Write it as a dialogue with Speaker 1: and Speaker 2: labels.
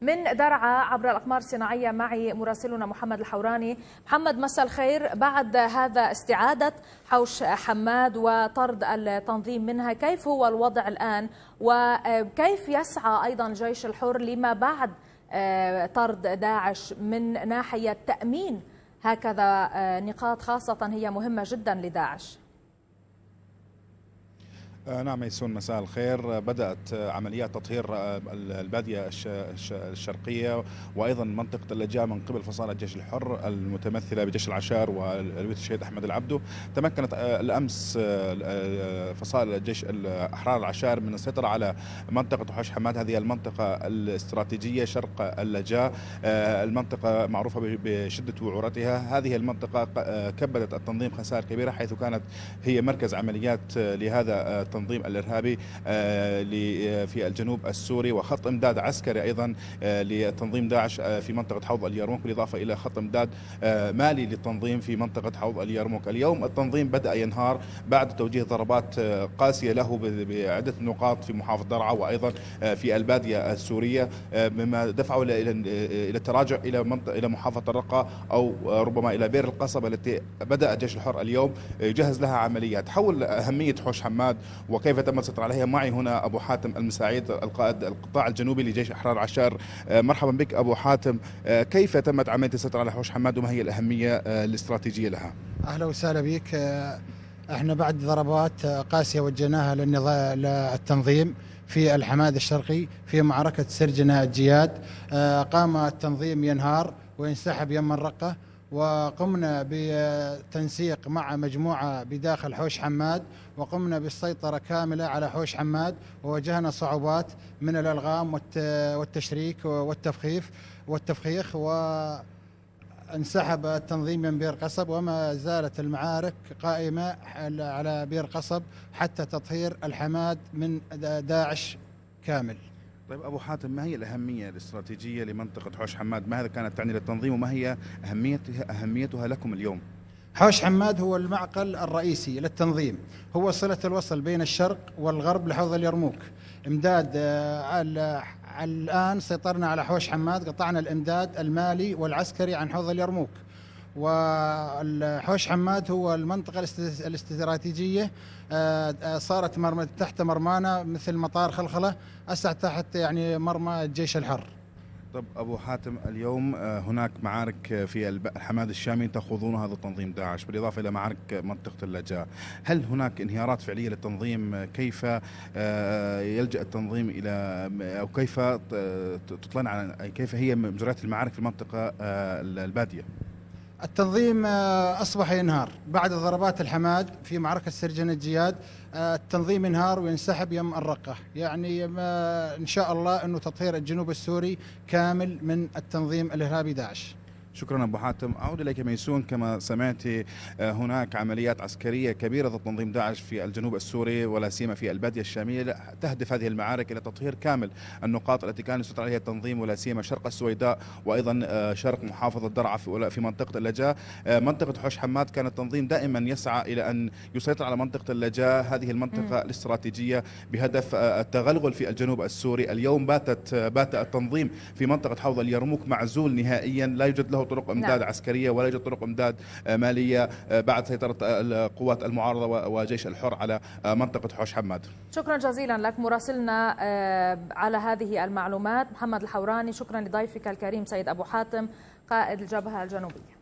Speaker 1: من درعا عبر الأقمار الصناعية معي مراسلنا محمد الحوراني محمد مساء الخير بعد هذا استعادة حوش حماد وطرد التنظيم منها كيف هو الوضع الآن وكيف يسعى أيضا الجيش الحر لما بعد آه، طرد داعش من ناحية تأمين هكذا آه، نقاط خاصة هي مهمة جدا لداعش
Speaker 2: آه، نعم ميسون مساء الخير آه، بدأت آه، عمليات تطهير البادية الشرقية وأيضا منطقة اللجاء من قبل فصائل الجيش الحر المتمثلة بجيش العشار والويت الشهيد أحمد العبدو تمكنت الأمس فصائل الجيش الأحرار العشار من السيطرة على منطقة وحوش حماد هذه المنطقة الاستراتيجية شرق اللجاء المنطقة معروفة بشدة وعورتها هذه المنطقة كبدت التنظيم خسائر كبيرة حيث كانت هي مركز عمليات لهذا التنظيم التنظيم الارهابي آه، آه، في الجنوب السوري وخط امداد عسكري ايضا آه، لتنظيم داعش في منطقه حوض اليرموك بالاضافه الى خط امداد مالي للتنظيم في منطقه حوض اليرموك اليوم التنظيم بدا ينهار بعد توجيه ضربات قاسيه له بعده نقاط في محافظه درعا وايضا في الباديه السوريه مما دفعه الى الى التراجع الى منطقه الى محافظه الرقه او ربما الى بئر القصبه التي بدا الجيش الحر اليوم يجهز لها عمليات حول اهميه حوش حماد وكيف تم السيطرة عليها معي هنا أبو حاتم المساعيد القائد القطاع الجنوبي لجيش إحرار عشار آه، مرحبا بك أبو حاتم آه، كيف تمت عملية السيطرة على حوش حماد وما هي الأهمية آه، الاستراتيجية لها
Speaker 3: أهلا وسهلا بك احنا بعد ضربات قاسيه وجهناها للتنظيم في الحماد الشرقي في معركه سرجنا الجياد قام التنظيم ينهار وينسحب يم الرقه وقمنا بتنسيق مع مجموعة بداخل حوش حماد وقمنا بالسيطرة كاملة على حوش حماد وواجهنا صعوبات من الألغام والتشريك والتفخيف والتفخيخ و انسحب التنظيم من بئر قصب وما زالت المعارك قائمة على بئر قصب حتى تطهير الحماد من داعش كامل
Speaker 2: طيب ابو حاتم ما هي الاهميه الاستراتيجيه لمنطقه حوش حماد؟ ماذا كانت تعني للتنظيم وما هي اهميتها اهميتها لكم اليوم؟ حوش حماد هو المعقل الرئيسي للتنظيم هو صلة الوصل بين الشرق
Speaker 3: والغرب لحوض اليرموك إمداد آه، آه، الآن سيطرنا على حوش حماد قطعنا الإمداد المالي والعسكري عن حوض اليرموك وحوش حماد هو المنطقة الاستراتيجية آه، آه، صارت مرمى تحت مرمانا مثل مطار خلخلة أسع تحت يعني مرمى الجيش الحر
Speaker 2: طب أبو حاتم اليوم آه، هناك معارك في الحماد الشامي تخوضونها ضد تنظيم داعش بالإضافة إلى معارك منطقة اللجاء هل هناك انهيارات فعلية للتنظيم كيف يلجأ التنظيم إلى أو كيف تطلع على كيف هي مجريات المعارك في المنطقة البادية التنظيم
Speaker 3: آه، أصبح ينهار بعد ضربات الحماد في معركة سرجن الجياد آه، التنظيم ينهار وينسحب يم الرقة يعني ما آه، إن شاء الله أنه تطهير الجنوب السوري
Speaker 2: كامل من التنظيم الإرهابي داعش شكرا أبو حاتم أعود إليك ميسون كما سمعت آه، هناك عمليات عسكرية كبيرة ضد تنظيم داعش في الجنوب السوري ولا سيما في البادية الشامية تهدف هذه المعارك إلى تطهير كامل النقاط التي كان يسيطر عليها التنظيم ولا سيما شرق السويداء وأيضا آه، شرق محافظة درعا في منطقة اللجاء آه، منطقة حوش حماد كان التنظيم دائما يسعى إلى أن يسيطر على منطقة اللجاء هذه المنطقة الاستراتيجية بهدف التغلغل في الجنوب السوري اليوم باتت بات التنظيم في منطقة حوض اليرموك معزول نهائيا لا يوجد له طرق نعم. امداد نعم. عسكريه ولا يوجد طرق امداد آه، ماليه آه، بعد سيطره آه، قوات المعارضه وجيش الحر على منطقه حوش حماد
Speaker 1: شكرا جزيلا لك مراسلنا على هذه المعلومات محمد الحوراني شكرا لضيفك الكريم سيد ابو حاتم قائد الجبهه الجنوبيه